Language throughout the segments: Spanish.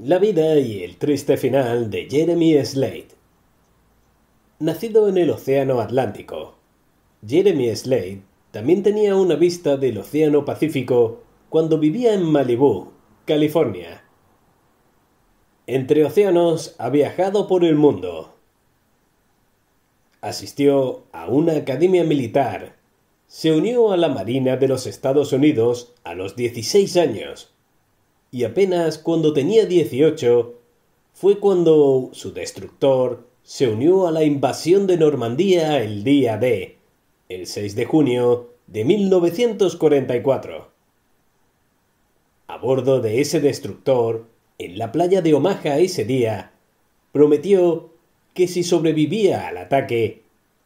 La vida y el triste final de Jeremy Slade. Nacido en el Océano Atlántico, Jeremy Slade también tenía una vista del Océano Pacífico cuando vivía en Malibú, California. Entre océanos ha viajado por el mundo. Asistió a una academia militar. Se unió a la Marina de los Estados Unidos a los 16 años y apenas cuando tenía 18 fue cuando su destructor se unió a la invasión de Normandía el día de, el 6 de junio de 1944. A bordo de ese destructor, en la playa de Omaha ese día, prometió que si sobrevivía al ataque,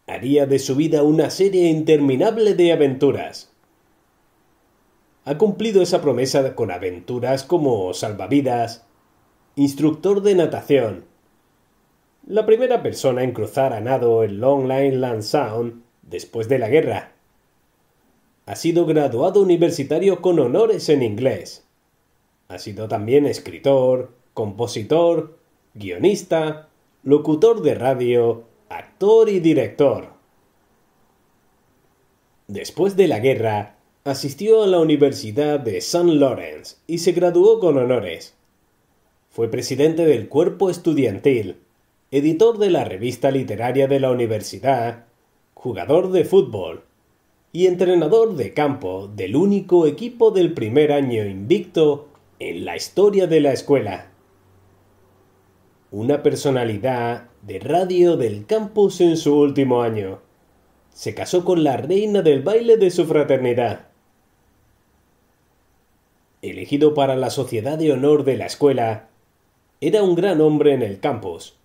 haría de su vida una serie interminable de aventuras ha cumplido esa promesa con aventuras como salvavidas, instructor de natación, la primera persona en cruzar a nado el Long Island Sound después de la guerra. Ha sido graduado universitario con honores en inglés. Ha sido también escritor, compositor, guionista, locutor de radio, actor y director. Después de la guerra, Asistió a la Universidad de St. Lawrence y se graduó con honores. Fue presidente del cuerpo estudiantil, editor de la revista literaria de la universidad, jugador de fútbol y entrenador de campo del único equipo del primer año invicto en la historia de la escuela. Una personalidad de radio del campus en su último año. Se casó con la reina del baile de su fraternidad elegido para la sociedad de honor de la escuela, era un gran hombre en el campus.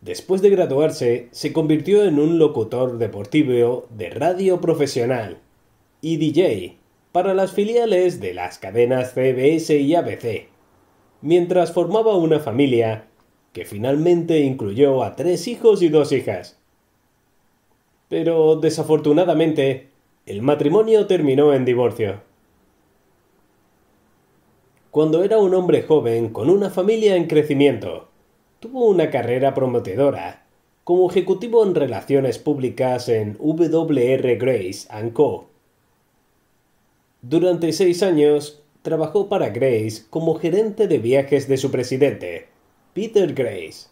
Después de graduarse, se convirtió en un locutor deportivo de radio profesional y DJ para las filiales de las cadenas CBS y ABC, mientras formaba una familia que finalmente incluyó a tres hijos y dos hijas. Pero desafortunadamente, el matrimonio terminó en divorcio cuando era un hombre joven con una familia en crecimiento. Tuvo una carrera prometedora como ejecutivo en relaciones públicas en WR Grace ⁇ Co. Durante seis años, trabajó para Grace como gerente de viajes de su presidente, Peter Grace.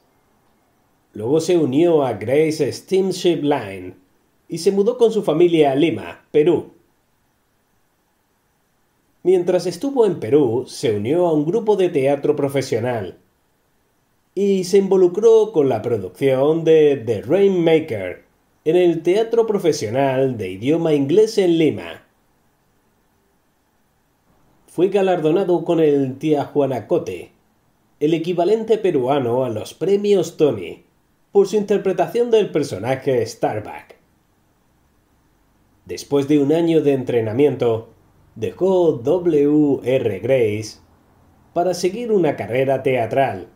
Luego se unió a Grace Steamship Line y se mudó con su familia a Lima, Perú, Mientras estuvo en Perú, se unió a un grupo de teatro profesional y se involucró con la producción de The Rainmaker en el Teatro Profesional de Idioma Inglés en Lima. Fue galardonado con el Juanacote... el equivalente peruano a los premios Tony, por su interpretación del personaje Starbuck. Después de un año de entrenamiento, dejó W.R. Grace para seguir una carrera teatral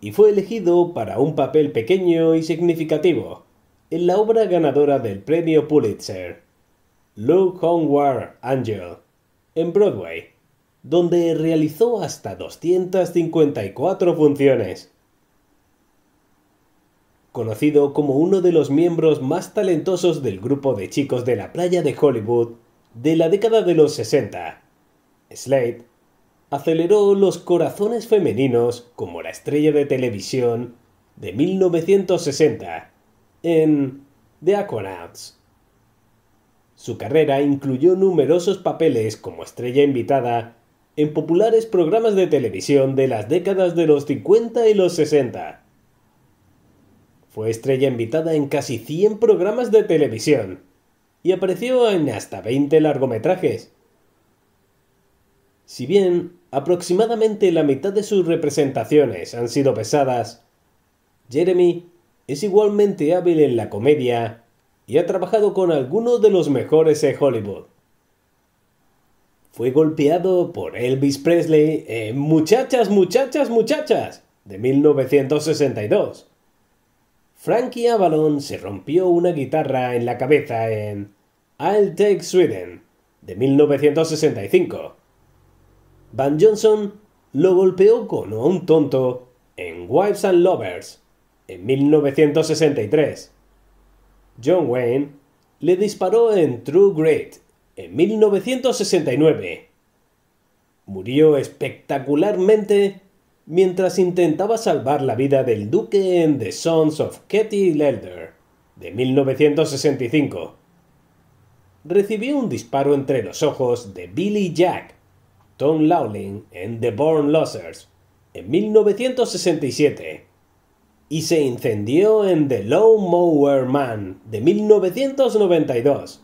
y fue elegido para un papel pequeño y significativo en la obra ganadora del premio Pulitzer, Look Homeward Angel, en Broadway, donde realizó hasta 254 funciones. Conocido como uno de los miembros más talentosos del grupo de chicos de la playa de Hollywood, de la década de los 60. Slade aceleró los corazones femeninos como la estrella de televisión de 1960 en The Aquanauts. Su carrera incluyó numerosos papeles como estrella invitada en populares programas de televisión de las décadas de los 50 y los 60. Fue estrella invitada en casi 100 programas de televisión, y apareció en hasta 20 largometrajes. Si bien aproximadamente la mitad de sus representaciones han sido pesadas, Jeremy es igualmente hábil en la comedia y ha trabajado con algunos de los mejores de Hollywood. Fue golpeado por Elvis Presley en Muchachas, muchachas, muchachas de 1962. Frankie Avalon se rompió una guitarra en la cabeza en I'll Take Sweden, de 1965. Van Johnson lo golpeó con un tonto en Wives and Lovers, en 1963. John Wayne le disparó en True Great, en 1969. Murió espectacularmente mientras intentaba salvar la vida del duque en The Sons of Katie Elder, de 1965 recibió un disparo entre los ojos de Billy Jack, Tom Lowling en The Born Losers, en 1967, y se incendió en The Low Mower Man de 1992.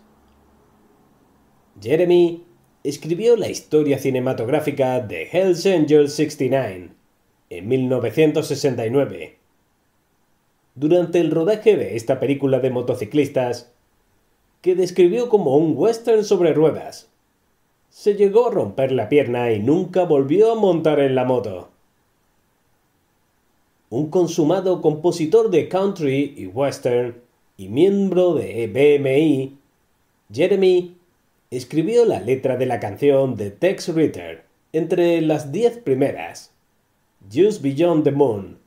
Jeremy escribió la historia cinematográfica de Hells Angels 69 en 1969. Durante el rodaje de esta película de motociclistas, que describió como un western sobre ruedas. Se llegó a romper la pierna y nunca volvió a montar en la moto. Un consumado compositor de country y western y miembro de e BMI, Jeremy escribió la letra de la canción de Tex Ritter entre las diez primeras, Just Beyond the Moon,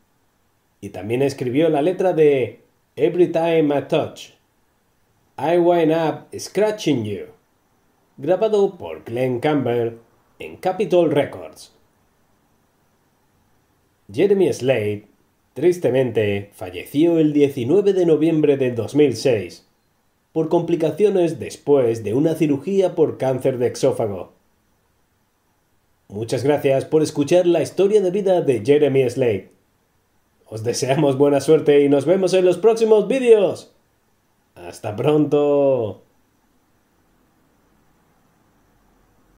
y también escribió la letra de Every Time I Touch. I Wind Up Scratching You, grabado por Glenn Campbell en Capitol Records. Jeremy Slade, tristemente, falleció el 19 de noviembre de 2006 por complicaciones después de una cirugía por cáncer de exófago. Muchas gracias por escuchar la historia de vida de Jeremy Slade. Os deseamos buena suerte y nos vemos en los próximos vídeos. Hasta pronto.